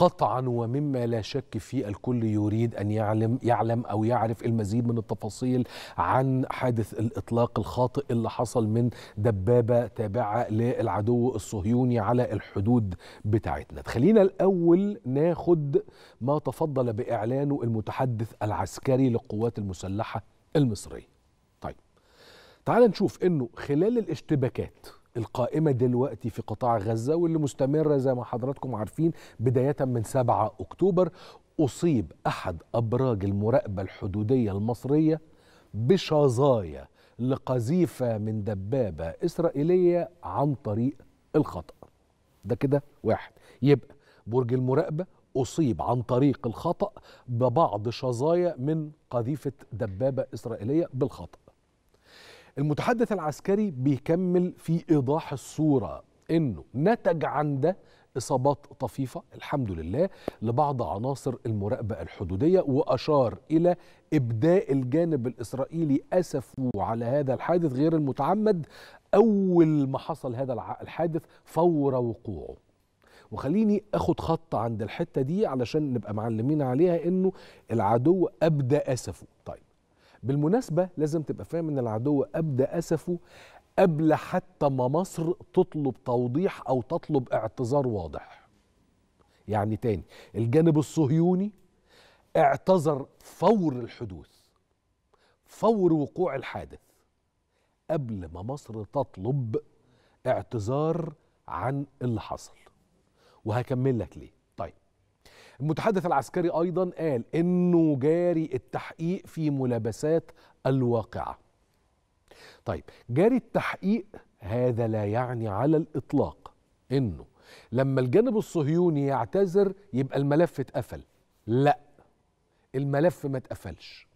قطعا ومما لا شك فيه الكل يريد ان يعلم يعلم او يعرف المزيد من التفاصيل عن حادث الاطلاق الخاطئ اللي حصل من دبابه تابعه للعدو الصهيوني على الحدود بتاعتنا. خلينا الاول ناخد ما تفضل باعلانه المتحدث العسكري للقوات المسلحه المصريه. طيب تعال نشوف انه خلال الاشتباكات القائمة دلوقتي في قطاع غزة واللي مستمرة زي ما حضراتكم عارفين بداية من 7 أكتوبر أصيب أحد أبراج المراقبة الحدودية المصرية بشظايا لقذيفة من دبابة إسرائيلية عن طريق الخطأ ده كده واحد يبقى برج المراقبة أصيب عن طريق الخطأ ببعض شظايا من قذيفة دبابة إسرائيلية بالخطأ المتحدث العسكري بيكمل في إيضاح الصورة أنه نتج عن ده إصابات طفيفة الحمد لله لبعض عناصر المراقبة الحدودية وأشار إلى إبداء الجانب الإسرائيلي أسفه على هذا الحادث غير المتعمد أول ما حصل هذا الحادث فور وقوعه وخليني اخد خط عند الحته دي علشان نبقى معلمين عليها انه العدو ابدى اسفه طيب بالمناسبة لازم تبقى فاهم ان العدو ابدى اسفه قبل حتى ما مصر تطلب توضيح او تطلب اعتذار واضح يعني تاني الجانب الصهيوني اعتذر فور الحدوث فور وقوع الحادث قبل ما مصر تطلب اعتذار عن اللي حصل وهكمل لك ليه المتحدث العسكري ايضا قال انه جاري التحقيق في ملابسات الواقعه طيب جاري التحقيق هذا لا يعني على الاطلاق انه لما الجانب الصهيوني يعتذر يبقى الملف اتقفل لا الملف ما اتقفلش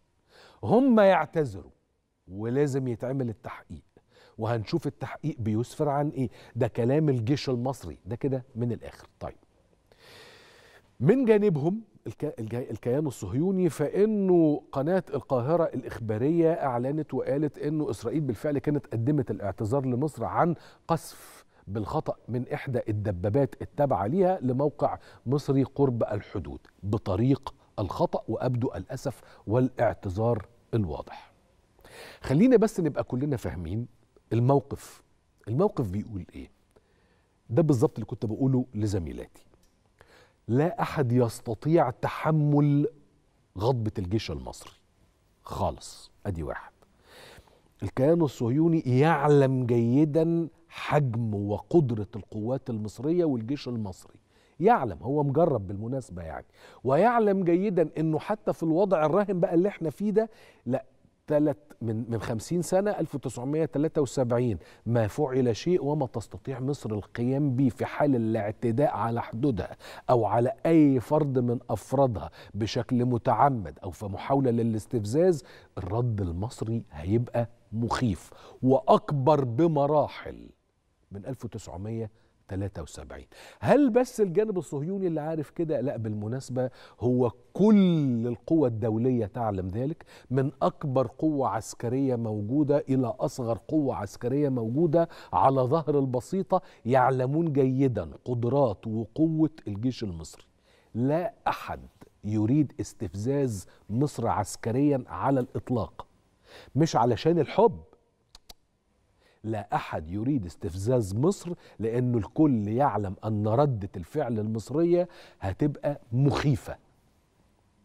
هم يعتذروا ولازم يتعمل التحقيق وهنشوف التحقيق بيسفر عن ايه ده كلام الجيش المصري ده كده من الاخر طيب من جانبهم الكيان الصهيوني فانه قناه القاهره الاخباريه اعلنت وقالت انه اسرائيل بالفعل كانت قدمت الاعتذار لمصر عن قصف بالخطا من احدى الدبابات التابعه ليها لموقع مصري قرب الحدود بطريق الخطا وابدو الاسف والاعتذار الواضح. خلينا بس نبقى كلنا فاهمين الموقف الموقف بيقول ايه؟ ده بالظبط اللي كنت بقوله لزميلاتي لا احد يستطيع تحمل غضبه الجيش المصري خالص ادي واحد الكيان الصهيوني يعلم جيدا حجم وقدره القوات المصريه والجيش المصري يعلم هو مجرب بالمناسبه يعني ويعلم جيدا انه حتى في الوضع الراهن بقى اللي احنا فيه ده لا ثلاث من من 50 سنه 1973 ما فعل شيء وما تستطيع مصر القيام به في حال الاعتداء على حدودها او على اي فرد من افرادها بشكل متعمد او في محاوله للاستفزاز الرد المصري هيبقى مخيف واكبر بمراحل من 1900 73 هل بس الجانب الصهيوني اللي عارف كده لا بالمناسبة هو كل القوى الدولية تعلم ذلك من أكبر قوة عسكرية موجودة إلى أصغر قوة عسكرية موجودة على ظهر البسيطة يعلمون جيدا قدرات وقوة الجيش المصري لا أحد يريد استفزاز مصر عسكريا على الإطلاق مش علشان الحب لا أحد يريد استفزاز مصر لأن الكل يعلم أن ردة الفعل المصرية هتبقى مخيفة